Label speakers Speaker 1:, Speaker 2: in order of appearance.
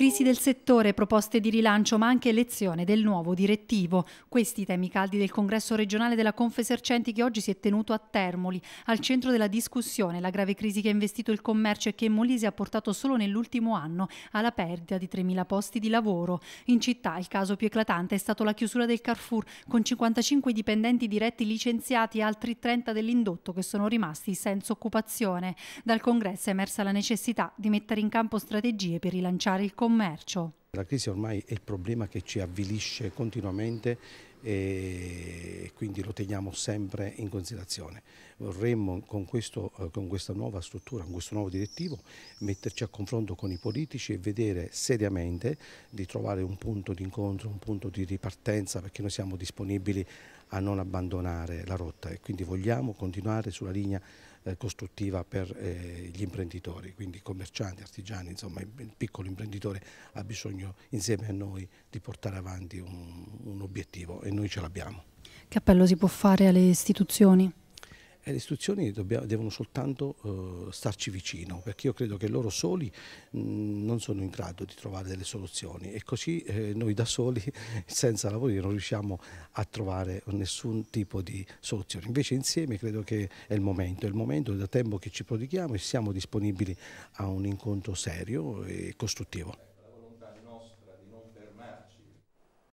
Speaker 1: Crisi del settore, proposte di rilancio ma anche elezione del nuovo direttivo. Questi temi caldi del congresso regionale della Confesercenti che oggi si è tenuto a Termoli. Al centro della discussione la grave crisi che ha investito il commercio e che in Molise ha portato solo nell'ultimo anno alla perdita di 3.000 posti di lavoro. In città il caso più eclatante è stato la chiusura del Carrefour con 55 dipendenti diretti licenziati e altri 30 dell'indotto che sono rimasti senza occupazione. Dal congresso è emersa la necessità di mettere in campo strategie per rilanciare il commercio commercio.
Speaker 2: La crisi ormai è il problema che ci avvilisce continuamente e quindi lo teniamo sempre in considerazione. Vorremmo con, questo, eh, con, questa nuova struttura, con questo nuovo direttivo, metterci a confronto con i politici e vedere seriamente di trovare un punto di incontro, un punto di ripartenza, perché noi siamo disponibili a non abbandonare la rotta e quindi vogliamo continuare sulla linea eh, costruttiva per eh, gli imprenditori, quindi commercianti, artigiani, insomma il piccolo imprenditore ha bisogno insieme a noi di portare avanti un, un obiettivo e noi ce l'abbiamo.
Speaker 3: Che appello si può fare alle istituzioni?
Speaker 2: Eh, le istituzioni dobbiamo, devono soltanto uh, starci vicino, perché io credo che loro soli mh, mm, non sono in grado di trovare delle soluzioni e così eh, noi da soli, senza lavori, non riusciamo a trovare nessun tipo di soluzione. Invece insieme credo che è il momento, è il momento da tempo che ci prodighiamo e siamo disponibili a un incontro serio e costruttivo.